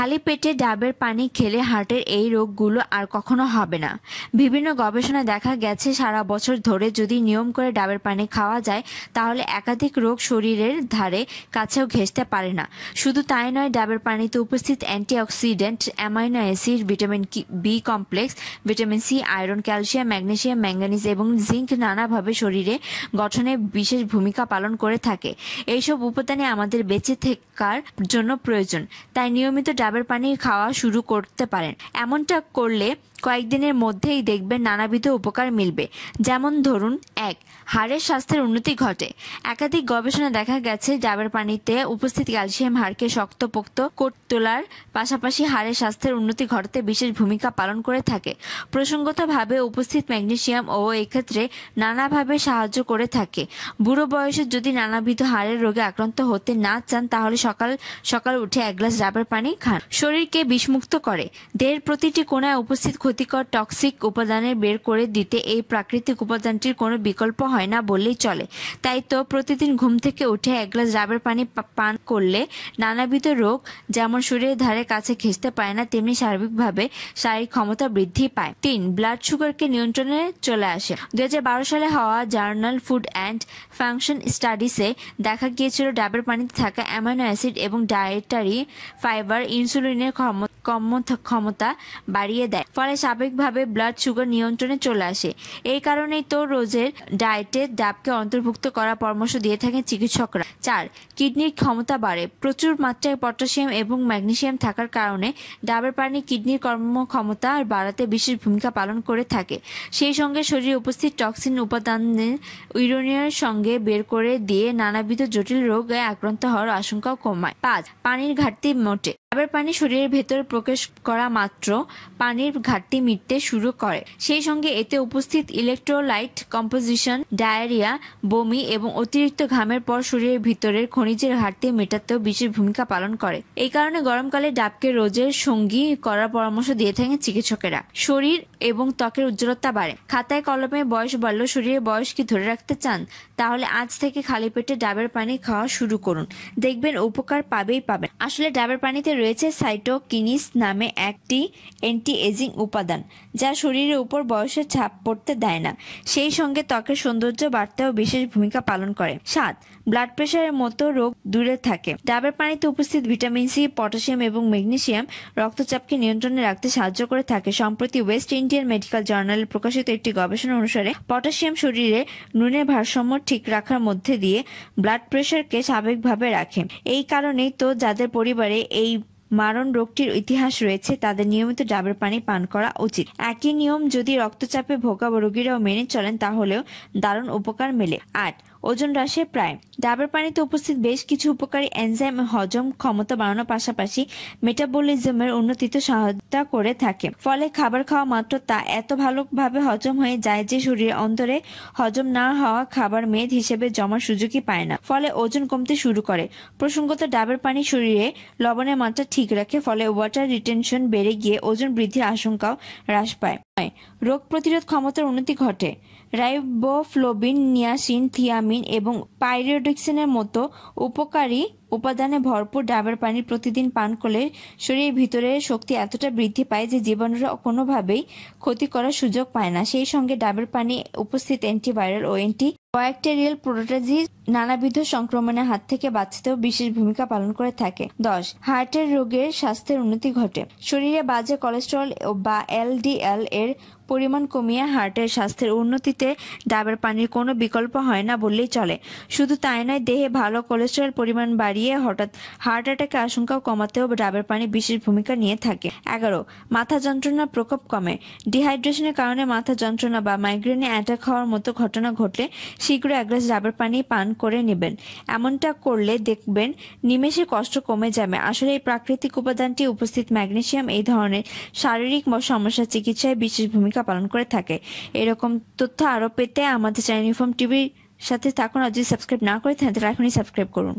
খালি পেটে ডাবের পানি খেলে হার্টের এই রোগগুলো আর কখনো হবে না বিভিন্ন গবেষণায় দেখা গেছে সারা বছর ধরে যদি নিয়ম করে ডাবের পানি খাওয়া যায় তাহলে একাধিক রোগ শরীরের ধারে কাছেও ঘেঁচতে পারে না শুধু তাই নয় ডাবের পানিতে উপস্থিত antioxidant amino acid vitamin B complex vitamin C iron calcium magnesium manganese এবং জিঙ্ক নানাভাবে শরীরে গঠনে বিশেষ ভূমিকা পালন করে থাকে এইসব উপাদানে আমাদের বেঁচে থাকার জন্য প্রয়োজন তাই নিয়মিত ডাবের ডাবের পানি খাওয়া শুরু করতে পারেন এমনটা করলে কয়েকদিনের মধ্যেই দেখবেন নানাবিধ উপকার মিলবে যেমন ধরুন এক হাড়ের স্বাস্থ্যের উন্নতি ঘটে একাধিক গবেষণা দেখা গেছে ডাবের পানিতে উপস্থিত ক্যালসিয়াম হাড়কে শক্তপোক্ত কোট তোলার পাশাপাশি হাড়ের স্বাস্থ্যের উন্নতি ঘটতে বিশেষ ভূমিকা পালন করে থাকে প্রসঙ্গতভাবে উপস্থিত ম্যাগনেশিয়াম ও এক্ষেত্রে নানাভাবে সাহায্য করে থাকে বুড়ো বয়সে যদি নানাবিধ হাড়ের রোগে আক্রান্ত হতে না চান তাহলে সকাল সকাল উঠে এক গ্লাস ডাবের পানি খান শরীরকে বিষমুক্ত করে দেহের প্রতিটি কোণায় উপস্থিত ক্ষতিকর টক্সিক উপাদানের বের করে দিতে এই প্রাকৃতিক উপাদানটির কোনো বিকল্প হয় না বললেই চলে তাই তো প্রতিদিন ঘুম থেকে উঠে এক গ্লাস ডাবের পানি পান করলে নানাবিধ রোগ যেমন শরীরের ধারে কাছে ঘেঁচতে পায় না তেমনি সার্বিকভাবে শারীরিক ক্ষমতা বৃদ্ধি পায় তিন ব্লাড সুগারকে নিয়ন্ত্রণে চলে আসে দু সালে হওয়া জার্নাল ফুড অ্যান্ড ফাংশন স্টাডিসে দেখা গিয়েছিল ডাবের পানিতে থাকা অ্যামাইনো অ্যাসিড এবং ডায়েটারি ফাইবার ইনসুলিনের ক্ষমতা ক্ষমতা বাড়িয়ে দেয় ফলে স্বাভাবিকভাবে ব্লাড সুগার নিয়ন্ত্রণে চলে আসে এই কারণেই তো রোজের ডায়েটে ডাবকে অন্তর্ভুক্ত করার পরামর্শ দিয়ে থাকেন চিকিৎসকরা চার কিডনির ক্ষমতা বাড়ে প্রচুর মাত্রায় পটাশিয়াম এবং ম্যাগনেশিয়াম থাকার কারণে ডাবের পানি কিডনির কর্মক্ষমতা বাড়াতে বিশেষ ভূমিকা পালন করে থাকে সেই সঙ্গে শরীরে উপস্থিত টক্সিন উপাদানের ইউরোনিয়ার সঙ্গে বের করে দিয়ে নানাবিধ জটিল রোগে আক্রান্ত হওয়ার আশঙ্কাও কমায় পাঁচ পানির ঘাটতি মোটে ডাবের পানি শরীরের ভেতর প্রকাশ করা মাত্র পানির ঘাটতি মিটতে শুরু করে সেই সঙ্গে এতে উপস্থিত ইলেকট্রোলাইট কম্পোজিশন ডায়রিয়া বমি এবং অতিরিক্ত ঘামের পর শরীরের ভিতরের খনিজের ঘাটতি মেটাতেও বিশেষ ভূমিকা পালন করে এই কারণে গরমকালে ডাবকে রোজের সঙ্গী করার পরামর্শ দিয়ে থাকেন চিকিৎসকেরা শরীর এবং ত্বকের উজ্জ্বলতা বাড়ে খাতায় কলমে বয়স বাড়লেও শরীরের বয়স কি ধরে রাখতে চান তাহলে আজ থেকে খালি পেটে ডাবের পানি খাওয়া শুরু করুন দেখবেন উপকার পাবেই পাবেন আসলে ডাবের পানিতে রয়েছে সাইটোকিনিস নামে একটি অ্যান্টি এজিং উপাদান যা শরীরের উপর বয়সের ছাপ পড়তে দেয় না সেই সঙ্গে ত্বকের সৌন্দর্য বাড়তেও বিশেষ ভূমিকা পালন করে সাত ব্লাড প্রেশারের মতো রোগ দূরে থাকে ডাবের পানিতে উপস্থিত ভিটামিন সি পটাশিয়াম এবং ম্যাগনেশিয়াম রক্তচাপকে নিয়ন্ত্রণে রাখতে সাহায্য করে থাকে সম্প্রতি ওয়েস্ট ইন্ডিয়ান মেডিকেল জার্নালে প্রকাশিত একটি গবেষণা অনুসারে পটাশিয়াম শরীরে নুনের ভারসাম্য ঠিক রাখার মধ্যে দিয়ে ব্লাড প্রেশারকে স্বাভাবিকভাবে রাখে এই কারণেই তো যাদের পরিবারে এই মারণ রোগটির ইতিহাস রয়েছে তাদের নিয়মিত ডাবের পানি পান করা উচিত একই নিয়ম যদি রক্তচাপে ভোগা রোগীরাও মেনে চলেন তাহলেও দারুণ উপকার মেলে আট ওজন হ্রাসে প্রায় ডাবের পানিতে উপস্থিত বেশ কিছু উপকারী এনজাইম হজম ক্ষমতা বাড়ানোর পাশাপাশি মেটাবলিজমের উন্নতিতে সহায়তা করে থাকে ফলে খাবার খাওয়া মাত্র তা এত ভালোভাবে হজম হয়ে যায় যে শরীরের অন্তরে হজম না হওয়া খাবার মেদ হিসেবে জমার সুযোগই পায় না ফলে ওজন কমতে শুরু করে প্রসঙ্গত ডাবের পানি শরীরে লবণের মাত্রা ঠিক রাখে ফলে ওয়াটার রিটেনশন বেড়ে গিয়ে ওজন বৃদ্ধির আশঙ্কাও হ্রাস পায় রোগ প্রতিরোধ ক্ষমতার উন্নতি ঘটে রাইবোফ্লোবিন নিয়াসিন থিয়ামিন এবং পাইরিডক্সিনের মতো উপকারী উপাদানে ভরপুর ডাবের পানি প্রতিদিন পান করলে শরীরের ভিতরে শক্তি এতটা বৃদ্ধি পায় যে জীবাণুরা কোনোভাবেই ক্ষতি করার সুযোগ পায় না সেই সঙ্গে ডাবের পানি উপস্থিত অ্যান্টিভাইরাল ও অ্যান্টি কয়েকটেরিয়াল প্রোটোটাজি নানাবিধ সংক্রমণের হাত থেকে বাঁচতেও বিশেষ ভূমিকা পালন করে থাকে দশ হার্টের রোগের স্বাস্থ্যের উন্নতি ঘটে শরীরে বাজে কোলেস্ট্রল বা এলডিএল এর পরিমাণ কমিয়ে হার্টের স্বাস্থ্যের উন্নতিতে ডাবের পানির কোনো বিকল্প হয় না বললেই চলে শুধু তাই নয় দেহে ভালো কোলেস্ট্রল পরিমাণ বাড়িয়ে বাড়িয়ে হঠাৎ হার্ট অ্যাটাকে আশঙ্কা কমাতেও ডাবের পানি বিশেষ ভূমিকা নিয়ে থাকে এগারো মাথা যন্ত্রণার প্রকোপ কমে ডিহাইড্রেশনের কারণে মাথা যন্ত্রণা বা মাইগ্রেনে অ্যাটাক হওয়ার মতো ঘটনা ঘটলে শীঘ্র এক গ্লাস ডাবের পানি পান করে নেবেন এমনটা করলে দেখবেন নিমেষে কষ্ট কমে যাবে আসলে এই প্রাকৃতিক উপাদানটি উপস্থিত ম্যাগনেশিয়াম এই ধরনের শারীরিক সমস্যা চিকিৎসায় বিশেষ ভূমিকা পালন করে থাকে এরকম তথ্য আরও পেতে আমাদের চ্যানেল ইনফর্ম টিভির সাথে থাকুন আর যদি সাবস্ক্রাইব না করে থাকেন তাহলে এখনই সাবস্ক্রাইব করুন